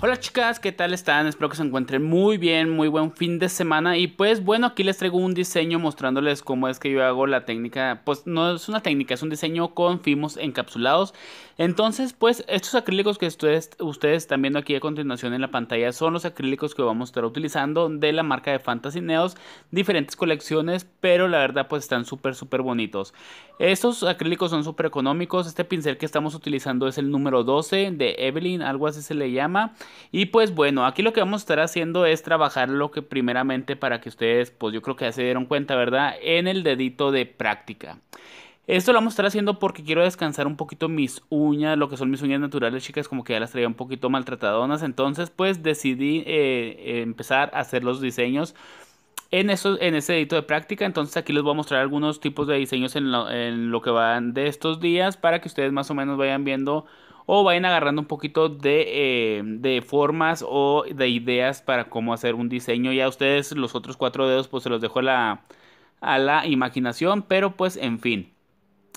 Hola chicas, ¿qué tal están? Espero que se encuentren muy bien, muy buen fin de semana y pues bueno, aquí les traigo un diseño mostrándoles cómo es que yo hago la técnica, pues no es una técnica, es un diseño con fimos encapsulados. Entonces pues estos acrílicos que ustedes, ustedes están viendo aquí a continuación en la pantalla son los acrílicos que vamos a estar utilizando de la marca de Fantasy Neos, diferentes colecciones, pero la verdad pues están súper súper bonitos. Estos acrílicos son súper económicos, este pincel que estamos utilizando es el número 12 de Evelyn, algo así se le llama. Y pues bueno, aquí lo que vamos a estar haciendo es trabajar lo que primeramente para que ustedes, pues yo creo que ya se dieron cuenta, ¿verdad? En el dedito de práctica. Esto lo vamos a estar haciendo porque quiero descansar un poquito mis uñas, lo que son mis uñas naturales, chicas, como que ya las traía un poquito maltratadonas. Entonces, pues decidí eh, eh, empezar a hacer los diseños en, eso, en ese dedito de práctica. Entonces aquí les voy a mostrar algunos tipos de diseños en en lo, que van de estos días para que ustedes más o menos vayan viendo o vayan agarrando un poquito eh, de, formas o de ideas para cómo hacer un diseño. Ya ustedes los otros cuatro dedos pues se los dejo a la, a la imaginación, pero pues en fin.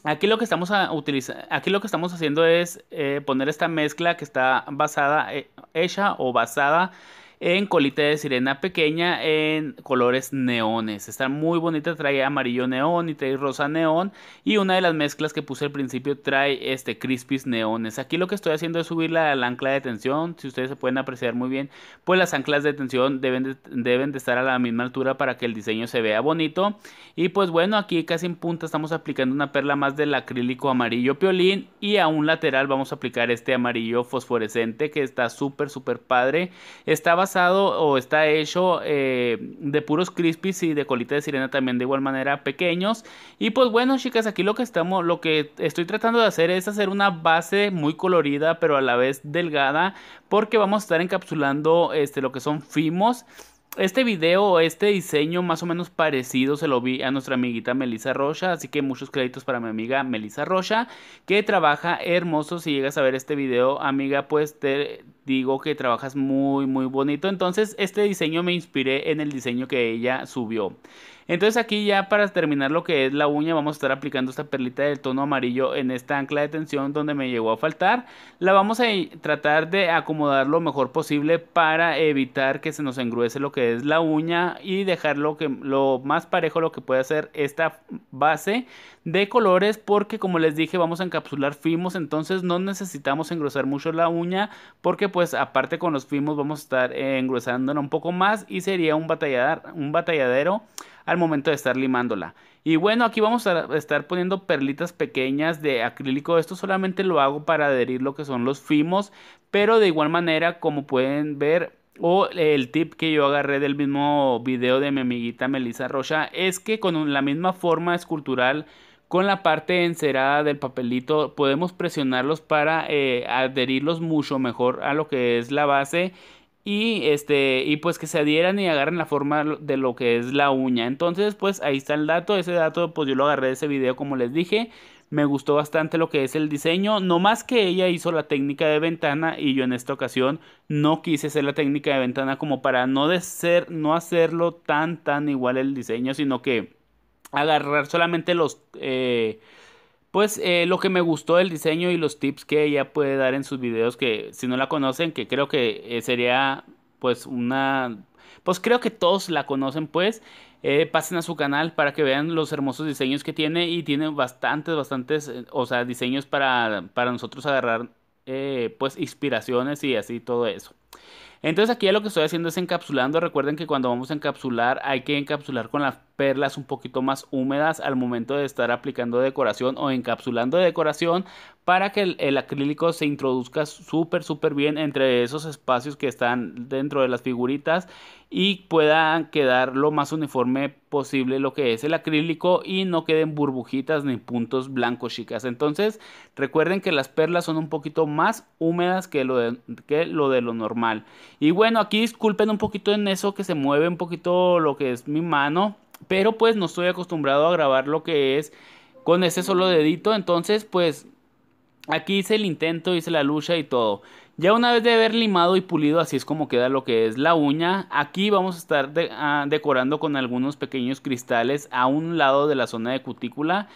Aquí lo que estamos, a aquí lo que estamos haciendo es eh, poner esta mezcla que está basada, ella eh, hecha o basada en colita de sirena pequeña en colores neones. Está muy bonita, trae amarillo neón y trae rosa neón. Y una de las mezclas que puse al principio trae este crispies neones. Aquí lo que estoy haciendo es subirla al ancla de tensión. Si ustedes se pueden apreciar muy bien, pues las anclas de tensión deben de, deben de estar a la misma altura para que el diseño se vea bonito. Y pues bueno, aquí casi en punta estamos aplicando una perla más del acrílico amarillo piolín. Y a un lateral vamos a aplicar este amarillo fosforescente que está súper, súper padre. Está bastante o está hecho eh, de puros crispies y de colita de sirena también de igual manera pequeños. Y pues bueno, chicas, aquí lo que estamos, lo que estoy tratando de hacer es hacer una base muy colorida, pero a la vez delgada, porque vamos a estar encapsulando este, lo que son fimos este video este diseño más o menos parecido se lo vi a nuestra amiguita Melissa Rocha, así que muchos créditos para mi amiga Melissa Rocha, que trabaja hermoso. Si llegas a ver este video, amiga, pues te digo que trabajas muy, muy bonito. Entonces, este diseño me inspiré en el diseño que ella subió. Entonces aquí ya para terminar lo que es la uña vamos a estar aplicando esta perlita del tono amarillo en esta ancla de tensión donde me llegó a faltar. La vamos a tratar de acomodar lo mejor posible para evitar que se nos engruese lo que es la uña y dejar lo, que, lo más parejo lo que puede hacer esta base de colores porque como les dije vamos a encapsular fimos entonces no necesitamos engrosar mucho la uña porque pues aparte con los fimos vamos a estar eh, engrosándola un poco más y sería un, un batalladero al momento de estar limándola. Y bueno, aquí vamos a estar poniendo perlitas pequeñas de acrílico. Esto solamente lo hago para adherir lo que son los fimos, pero de igual manera, como pueden ver, o el tip que yo agarré del mismo video de mi amiguita Melissa Rocha es que con la misma forma escultural, con la parte encerada del papelito, podemos presionarlos para eh, adherirlos mucho mejor a lo que es la base y este y pues que se adhieran y agarren la forma de lo que es la uña. Entonces, pues ahí está el dato, ese dato pues yo lo agarré de ese video como les dije. Me gustó bastante lo que es el diseño, no más que ella hizo la técnica de ventana y yo en esta ocasión no quise hacer la técnica de ventana como para no, de ser, no hacerlo tan tan igual el diseño, sino que agarrar solamente los... Eh, pues eh, lo que me gustó del diseño y los tips que ella puede dar en sus videos, que si no la conocen, que creo que eh, sería pues una pues creo que todos la conocen pues. Eh, pasen a su canal para que vean los hermosos diseños que tiene y tiene bastantes, bastantes, eh, o sea, diseños para, para nosotros agarrar eh, pues inspiraciones y así todo eso. Entonces aquí ya lo que estoy haciendo es encapsulando. Recuerden que cuando vamos a encapsular hay que encapsular con las perlas un poquito más húmedas al momento de estar aplicando decoración o encapsulando decoración para que el, acrílico se introduzca súper súper bien entre esos espacios que están dentro de las figuritas y pueda quedar lo más uniforme posible lo que es el acrílico y no queden burbujitas ni puntos blancos chicas entonces recuerden que las perlas son un poquito más húmedas que lo que lo, de lo normal y bueno, aquí disculpen un poquito en eso que se mueve un poquito lo que es mi mano, pero pues no estoy acostumbrado a grabar lo que es con ese solo dedito, entonces pues aquí hice el intento, hice la lucha y todo. Ya una vez de haber limado y pulido, así es como queda lo que es la uña. Aquí vamos a estar ah, decorando con algunos pequeños cristales a un lado de la zona de cutícula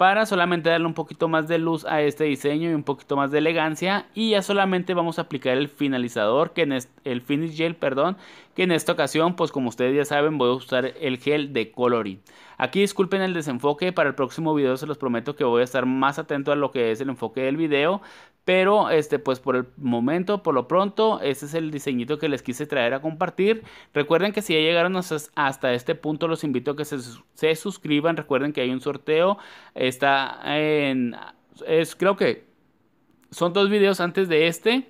para solamente darle un poquito más de luz a este diseño y un poquito más de elegancia y ya solamente vamos a aplicar el finalizador que en el finish gel perdón que en esta ocasión pues como ustedes ya saben voy a usar el gel de coloring aquí disculpen el desenfoque para el próximo video se los prometo que voy a estar más atento a lo que es el enfoque del video pero este, pues por el momento, por lo pronto, ese es el diseñito que les quise traer a compartir. Recuerden que si ya llegaron hasta este punto, los invito a que se, suscriban. Recuerden que hay un sorteo. Está en. creo que son dos videos antes de este.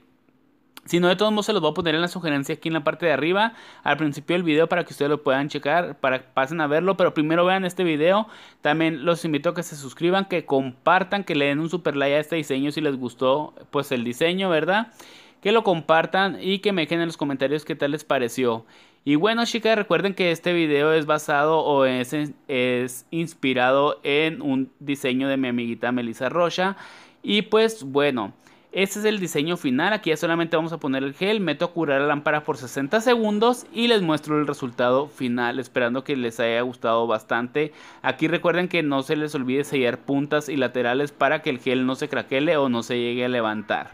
Si no, de todos modos se los voy a poner en la sugerencia aquí en la parte de arriba, al principio del video para que ustedes lo puedan checar, para que pasen a verlo, pero primero vean este video. También los invito a que se suscriban, que compartan, que le den un super like a este diseño si les gustó pues el diseño, ¿verdad? Que lo compartan y que me dejen en los comentarios qué tal les pareció. Y bueno chicas, recuerden que este video es basado o es, es inspirado en un diseño de mi amiguita Melissa Rocha. Y pues bueno... Este es el diseño final, aquí ya solamente vamos a poner el gel, meto a curar la lámpara por 60 segundos y les muestro el resultado final, esperando que les haya gustado bastante. Aquí recuerden que no se les olvide sellar puntas y laterales para que el gel no se craquele o no se llegue a levantar.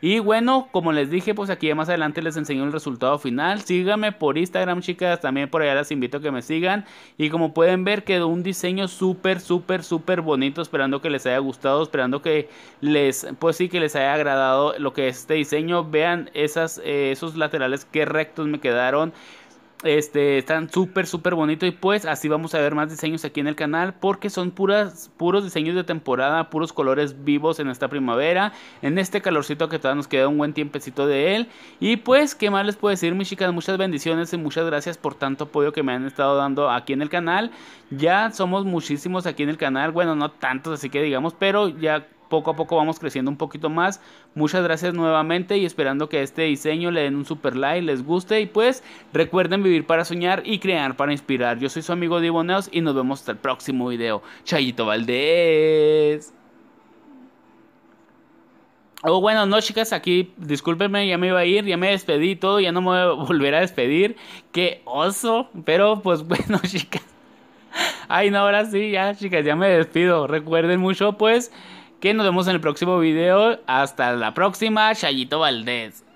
Y bueno, como les dije, pues aquí más adelante les enseño el resultado final. Síganme por Instagram, chicas. También por allá las invito a que me sigan. Y como pueden ver, quedó un diseño súper, súper, súper bonito. Esperando que les haya gustado. Esperando que les, pues sí, que les haya agradado lo que es este diseño. Vean esas, eh, esos laterales, qué rectos me quedaron. Este, están súper, súper bonitos y pues así vamos a ver más diseños aquí en el canal porque son puras, puros diseños de temporada, puros colores vivos en esta primavera, en este calorcito que todavía nos queda un buen tiempecito de él. Y pues, ¿qué más les puedo decir mis chicas? Muchas bendiciones y muchas gracias por tanto apoyo que me han estado dando aquí en el canal. Ya somos muchísimos aquí en el canal, bueno, no tantos así que digamos, pero ya poco a poco vamos creciendo un poquito más. Muchas gracias nuevamente y esperando que este diseño le den un super like, les guste y pues recuerden vivir para soñar y crear para inspirar. Yo soy su amigo Diboneos y nos vemos hasta el próximo video. Chayito Valdés. Oh, bueno, no, chicas, aquí discúlpenme, ya me iba a ir, ya me despedí todo, ya no me voy a volver a despedir. Qué oso, pero pues bueno, chicas. Ay, no, ahora sí, ya, chicas, ya me despido. Recuerden mucho, pues que nos vemos en el próximo video. Hasta la próxima, Chayito Valdés.